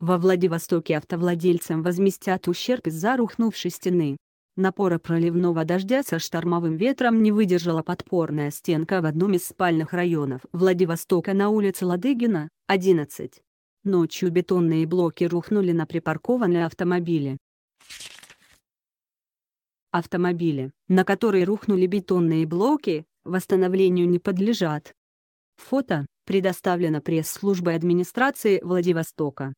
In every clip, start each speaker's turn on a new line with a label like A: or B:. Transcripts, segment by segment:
A: Во Владивостоке автовладельцам возместят ущерб из-за рухнувшей стены. Напора проливного дождя со штормовым ветром не выдержала подпорная стенка в одном из спальных районов Владивостока на улице Ладыгина, 11. Ночью бетонные блоки рухнули на припаркованные автомобили. Автомобили, на которые рухнули бетонные блоки, восстановлению не подлежат. Фото предоставлено пресс-службой администрации Владивостока.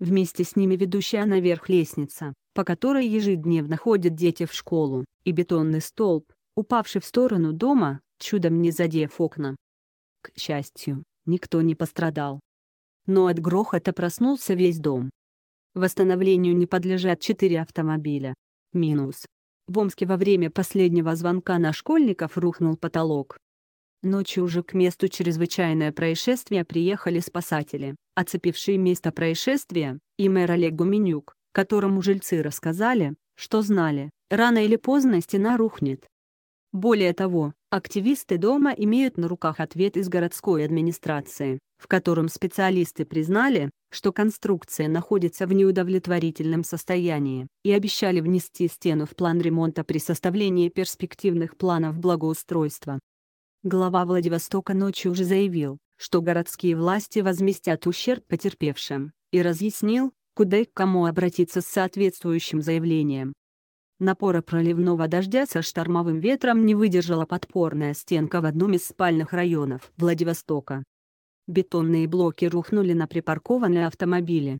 A: Вместе с ними ведущая наверх лестница, по которой ежедневно ходят дети в школу, и бетонный столб, упавший в сторону дома, чудом не задев окна. К счастью, никто не пострадал. Но от грохота проснулся весь дом. Восстановлению не подлежат четыре автомобиля. Минус. В Омске во время последнего звонка на школьников рухнул потолок. Ночью уже к месту чрезвычайное происшествие приехали спасатели, оцепившие место происшествия, и мэр Олег Гуменюк, которому жильцы рассказали, что знали, рано или поздно стена рухнет. Более того, активисты дома имеют на руках ответ из городской администрации, в котором специалисты признали, что конструкция находится в неудовлетворительном состоянии, и обещали внести стену в план ремонта при составлении перспективных планов благоустройства. Глава Владивостока ночью уже заявил, что городские власти возместят ущерб потерпевшим, и разъяснил, куда и к кому обратиться с соответствующим заявлением. Напора проливного дождя со штормовым ветром не выдержала подпорная стенка в одном из спальных районов Владивостока. Бетонные блоки рухнули на припаркованные автомобили.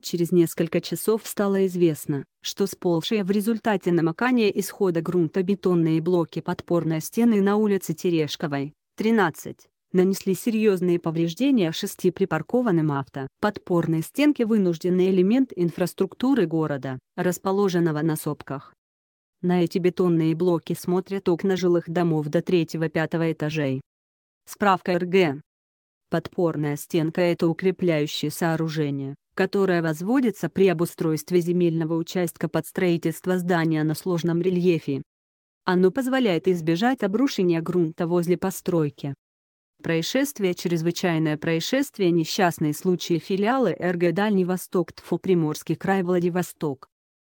A: Через несколько часов стало известно, что сползшие в результате намокания исхода грунта бетонные блоки подпорной стены на улице Терешковой, 13, нанесли серьезные повреждения шести припаркованным авто. Подпорные стенки вынужденный элемент инфраструктуры города, расположенного на сопках. На эти бетонные блоки смотрят окна жилых домов до третьего-пятого этажей. Справка РГ. Подпорная стенка – это укрепляющее сооружение, которое возводится при обустройстве земельного участка под строительство здания на сложном рельефе. Оно позволяет избежать обрушения грунта возле постройки, Происшествие, чрезвычайное происшествие, несчастные случаи филиалы РГ Дальний Восток, ТФУ Приморский край, Владивосток.